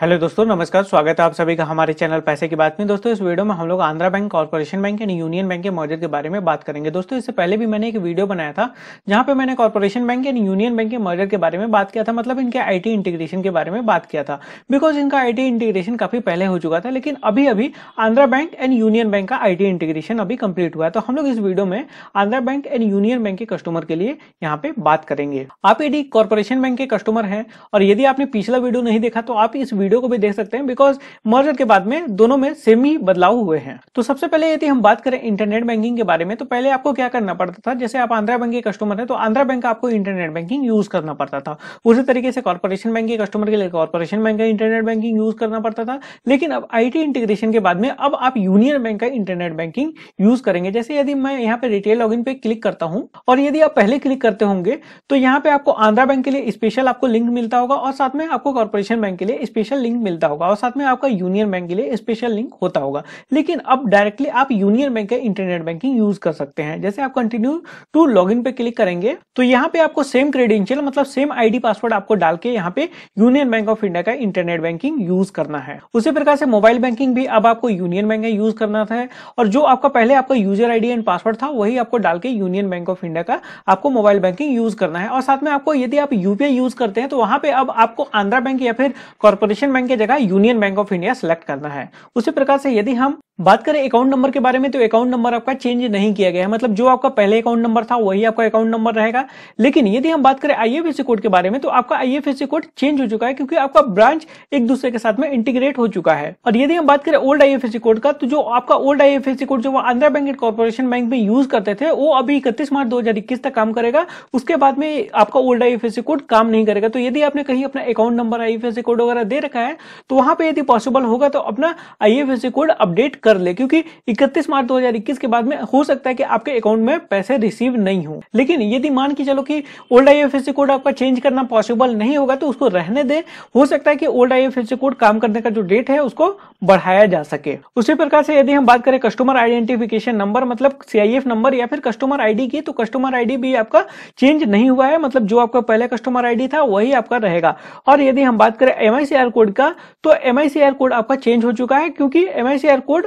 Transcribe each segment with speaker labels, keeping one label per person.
Speaker 1: hello दोस्तों नमस्कार स्वागत है आप सभी का हमारे चैनल पैसे की बात में दोस्तों इस वीडियो में हम लोग Andhra bank corporation bank and union bank के मर्जर के बारे में बात करेंगे दोस्तों इससे पहले भी मैंने एक वीडियो बनाया था जहां पे मैंने corporation bank and union bank के मर्जर के बारे में बात किया था मतलब इनके आई इंटीग्रेशन के बारे में बात किया था बिकॉज इनका आई इंटीग्रेशन काफी पहले हो चुका था लेकिन अभी अभी Andhra bank and union bank का आई इंटीग्रेशन अभी कंप्लीट हुआ है तो हम लोग इस वीडियो में Andhra bank and union bank के कस्टमर के लिए यहाँ पे बात करेंगे आप यदि कॉर्पोरेशन बैंक के कस्टमर है और यदि आपने पिछला वीडियो नहीं देखा तो आप इस वीडियो को भी देख सकते हैं बिकॉज मर्जर के बाद में दोनों में सेम ही बदलाव हुए हैं तो सबसे पहले यदि हम बात करें इंटरनेट बैंकिंग के बारे में तो पहले आपको क्या करना पड़ता था जैसे आप आंध्रा बैंक के कस्टमर है तो आंध्रा बैंक आपको इंटरनेट बैंकिंग यूज करना पड़ता था उसी तरीके से कॉर्पोरेशन बैंक के कस्टमर के लिए कॉर्पोरेशन बैंक का इंटरनेट बैंकिंग यूज करना पड़ता था लेकिन अब आई इंटीग्रेशन के बाद में अब आप यूनियन बैंक का इंटरनेट बैंकिंग यूज करेंगे जैसे यदि मैं यहाँ पे रिटेल लॉग पे क्लिक करता हूँ और यदि आप पहले क्लिक करते होंगे तो यहाँ पे आपको आंध्रा बैंक के लिए स्पेशल आपको लिंक मिलता होगा और साथ में आपको कॉर्पोरेशन बैंक के लिए स्पेशल स्पेशल लिंक मिलता होगा और साथ में आपका यूनियन बैंक के लिए स्पेशल लिंक होता होगा लेकिन अब डायरेक्टली आप यूनियन बैंक का इंटरनेट बैंकिंग यूज कर सकते हैं जैसे आप कंटिन्यू टू लॉगिन पे क्लिक करेंगे तो यहाँ पे आपको सेम क्रेडेंशियल मतलब सेम आईडी पासवर्ड आपको डाल के यहाँ पे यूनियन बैंक ऑफ इंडिया का इंटरनेट बैंकिंग यूज करना है उसी प्रकार से मोबाइल बैंकिंग भी अब आपको यूनियन बैंक यूज करना था और जो आपका पहले आपका यूजर आईडी एंड पासवर्ड था वही आपको डाल के यूनियन बैंक ऑफ इंडिया का आपको मोबाइल बैंकिंग यूज करना है और साथ में आपको यदि आप यूपीआई यूज करते हैं तो वहां पे अब आपको आंध्रा बैंक या फिर कॉर्पोरेशन एशियन बैंक की जगह union bank of India select करना है उसी प्रकार से यदि हम बात करें अकाउंट नंबर के बारे में तो अकाउंट नंबर आपका चेंज नहीं किया गया है मतलब जो आपका पहले अकाउंट नंबर था वही आपका अकाउंट नंबर रहेगा लेकिन यदि हम बात करें आईएफएससी कोड के बारे में तो आपका आईएफएससी कोड चेंज हो चुका है क्योंकि आपका ब्रांच एक दूसरे के साथ में इंटीग्रेट हो चुका है और यदि हम बात करें ओल्ड आईएफएससी कोड का तो जो आपका ओल्ड आईएफएससी कोड जो Andhra bank and corporation bank में यूज करते थे वो अभी इकतीस मार्च दो तक काम करेगा उसके बाद में आपका ओल्ड आईएफएससी कोड काम नहीं करेगा तो यदि आपने कहीं अपना अकाउंट नंबर आईएफएससी कोड वगैरह दे रखा का है तो वहां पे यदि पॉसिबल होगा तो अपना आई कोड अपडेट कर ले क्योंकि 31 मार्च 2021 के बाद में हो सकता है कि आपके अकाउंट में पैसे रिसीव नहीं हो लेकिन यदि मान के चलो कि ओल्ड आई कोड आपका चेंज करना पॉसिबल नहीं होगा तो उसको रहने दे हो सकता है कि ओल्ड आईएफएससी कोड काम करने का जो डेट है उसको बढ़ाया जा सके उसी प्रकार से यदि हम बात करें कस्टमर आइडेंटिफिकेशन नंबर मतलब सीआईएफ नंबर या फिर कस्टमर आईडी की तो कस्टमर आईडी भी आपका चेंज नहीं हुआ है मतलब जो आपका पहले कस्टमर आईडी था वही आपका रहेगा और यदि हम बात करें एमआईसीआर कोड कोड का तो एम कोड आपका चेंज हो चुका है क्योंकि एम कोड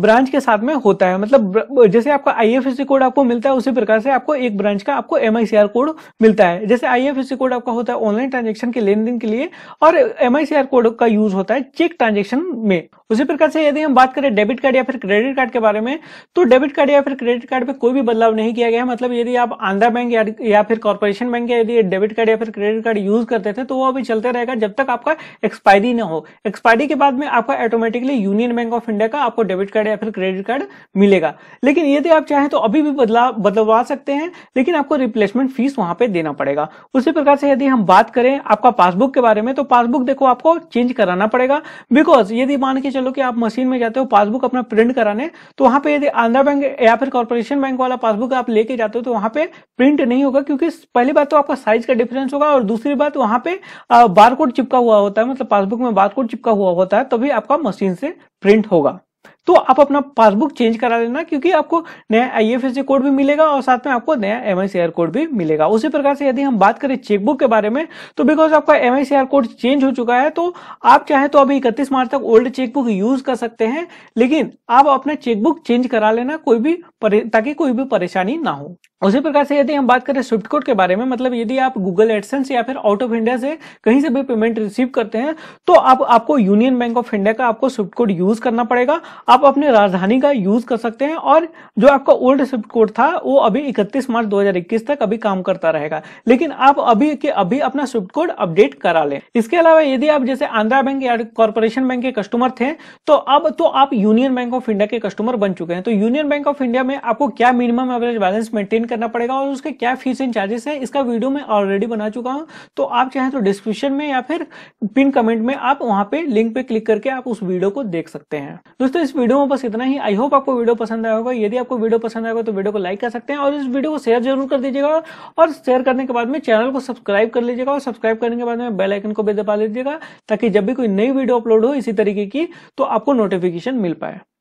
Speaker 1: ब्रांच के साथ में होता है मतलब जैसे आपका आई कोड आपको मिलता है उसी प्रकार से आपको एक ब्रांच का आपको एम कोड मिलता है जैसे आई कोड आपका होता है ऑनलाइन ट्रांजेक्शन के लेन देन के लिए और एम कोड का यूज होता है चेक ट्रांजेक्शन में उसी प्रकार से यदि हम बात करें डेबिट कार्ड या फिर क्रेडिट कार्ड के बारे में तो डेबिट कार्ड या फिर क्रेडिट कार्ड पे कोई भी बदलाव नहीं किया गया है मतलब यदि आप आंध्रा बैंक या, या फिर कॉर्पोरेशन बैंक या यदि डेबिट कार्ड या फिर क्रेडिट कार्ड यूज करते थे तो वो अभी चलते रहेगा जब तक आपका एक्सपायर एक्सपायरी ना हो एक्सपायरी के बाद में आपका automatically union bank of India का आपको डेबिट कार्ड या फिर क्रेडिट कार्ड मिलेगा लेकिन यदि तो आप चाहें तो अभी भी बदलाव बदलवा सकते हैं लेकिन आपको रिप्लेसमेंट फीस वहां पे देना पड़ेगा उसी प्रकार से यदि हम बात करें आपका पासबुक के बारे में तो पासबुक देखो आपको चेंज कराना पड़ेगा बिकॉज यदि मान के चलो कि आप मशीन में जाते हो पासबुक अपना प्रिंट कराने तो वहां पर यदि आंध्रा बैंक या फिर कॉर्पोरेशन बैंक वाला पासबुक आप लेके जाते हो तो वहां पर प्रिंट नहीं होगा क्योंकि पहली बात तो आपका साइज का डिफरेंस होगा और दूसरी बात वहां पे बारकोड चिपका हुआ होता है मतलब पासबुक पासबुक में बारकोड चिपका हुआ होता है तभी आपका मशीन से प्रिंट होगा तो आप अपना पासबुक चेंज करा लेना क्योंकि आपको नया आई कोड भी मिलेगा और साथ में आपको नया एम कोड भी मिलेगा उसी प्रकार से यदि हम बात करें चेकबुक के बारे में तो बिकॉज आपका एम कोड चेंज हो चुका है तो आप चाहे तो अभी इकतीस मार्च तक ओल्ड चेकबुक यूज कर सकते हैं लेकिन आप अपना चेकबुक चेंज करा लेना कोई भी ताकि कोई भी परेशानी ना हो उसी प्रकार से यदि हम बात करें स्विफ्ट कोड के बारे में मतलब यदि आप गूगल एडसेंस या फिर आउट ऑफ इंडिया से कहीं से भी पेमेंट रिसीव करते हैं तो आप आपको यूनियन बैंक ऑफ इंडिया का आपको स्विफ्ट कोड यूज करना पड़ेगा आप आप अपने राजधानी का यूज कर सकते हैं और जो आपका ओल्ड शिफ्ट कोड था वो अभी 31 मार्च 2021 तक अभी काम करता रहेगा लेकिन आप अभी के अभी अपना शिफ्ट कोड अपडेट करा लें इसके अलावा यदि आप जैसे आंध्रा बैंक या कॉर्पोरेशन बैंक के कस्टमर थे तो अब तो आप यूनियन बैंक ऑफ इंडिया के कस्टमर बन चुके हैं तो यूनियन बैंक ऑफ इंडिया में आपको क्या मिनिमम एवरेज बैलेंस मेंटेन करना पड़ेगा और उसके क्या फीस एंड चार्जेस है इसका वीडियो मैं ऑलरेडी बना चुका हूँ तो आप चाहे तो डिस्क्रिप्शन में या फिर पिन कमेंट में आप वहां पे लिंक पे क्लिक करके आप उस वीडियो को देख सकते हैं दोस्तों इस वीडियो वीडियो में बस इतना ही आई होप आपको वीडियो पसंद आया होगा यदि आपको वीडियो पसंद आएगा तो वीडियो को लाइक कर सकते हैं और इस वीडियो को शेयर जरूर कर दीजिएगा और शेयर करने के बाद में चैनल को सब्सक्राइब कर लीजिएगा और सब्सक्राइब करने के बाद में बेल आइकन को भी दबा लीजिएगा ताकि जब भी कोई नई वीडियो अपलोड हो इसी तरीके की तो आपको नोटिफिकेशन मिल पाए